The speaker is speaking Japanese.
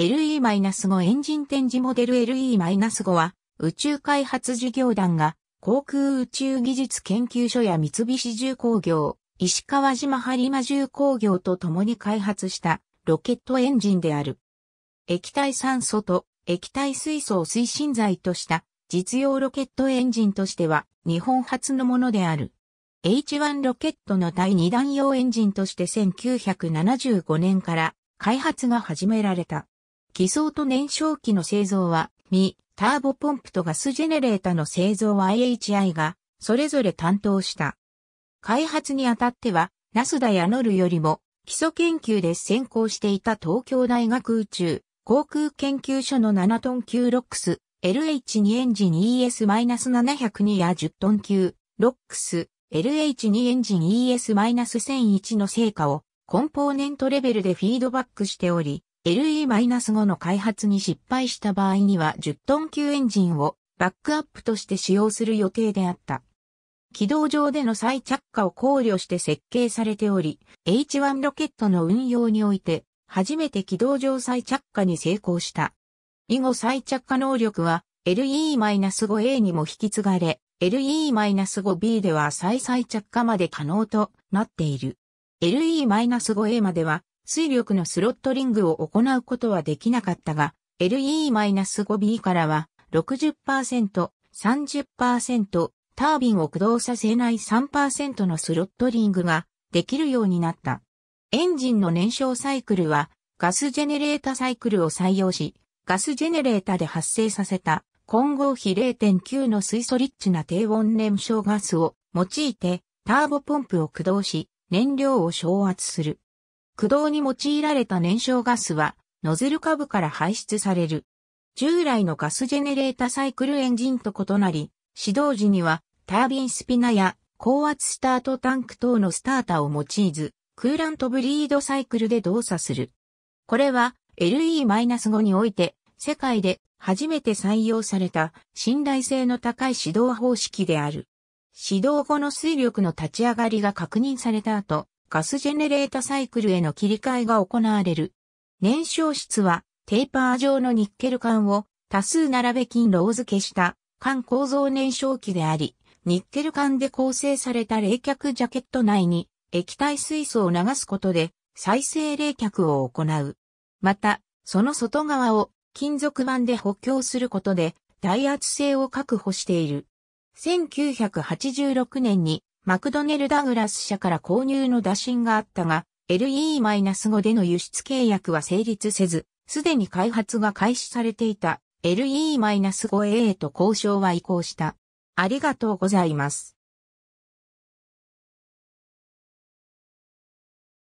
LE-5 エンジン展示モデル LE-5 は宇宙開発事業団が航空宇宙技術研究所や三菱重工業、石川島播磨重工業と共に開発したロケットエンジンである。液体酸素と液体水素を推進剤とした実用ロケットエンジンとしては日本初のものである。H1 ロケットの第2弾用エンジンとして1975年から開発が始められた。偽装と燃焼機の製造は、ミ、ターボポンプとガスジェネレータの製造は IHI が、それぞれ担当した。開発にあたっては、ナスダやノルよりも、基礎研究で先行していた東京大学宇宙航空研究所の7トン級ロックス LH2 エンジン ES-702 や10トン級ロックス LH2 エンジン ES-1001 の成果をコンポーネントレベルでフィードバックしており、LE-5 の開発に失敗した場合には10トン級エンジンをバックアップとして使用する予定であった。軌道上での再着火を考慮して設計されており、H1 ロケットの運用において、初めて軌道上再着火に成功した。以後再着火能力は LE-5A にも引き継がれ、LE-5B では再再着火まで可能となっている。LE-5A までは水力のスロットリングを行うことはできなかったが、LE-5B からは60%、30%、タービンを駆動させない3%のスロットリングができるようになった。エンジンの燃焼サイクルはガスジェネレータサイクルを採用し、ガスジェネレータで発生させた混合比0.9の水素リッチな低温燃焼ガスを用いてターボポンプを駆動し燃料を消圧する。駆動に用いられた燃焼ガスは、ノズル下部から排出される。従来のガスジェネレータサイクルエンジンと異なり、始動時にはタービンスピナや高圧スタートタンク等のスターターを用いず、クーラントブリードサイクルで動作する。これは LE-5 において世界で初めて採用された信頼性の高い指導方式である。指導後の水力の立ち上がりが確認された後、ガスジェネレータサイクルへの切り替えが行われる。燃焼室はテーパー状のニッケル缶を多数並べ金ロー付けした缶構造燃焼器であり、ニッケル缶で構成された冷却ジャケット内に液体水素を流すことで再生冷却を行う。また、その外側を金属板で補強することで耐圧性を確保している。1986年にマクドネル・ダグラス社から購入の打診があったが、LE-5 での輸出契約は成立せず、すでに開発が開始されていた LE-5A と交渉は移行した。ありがとうございます。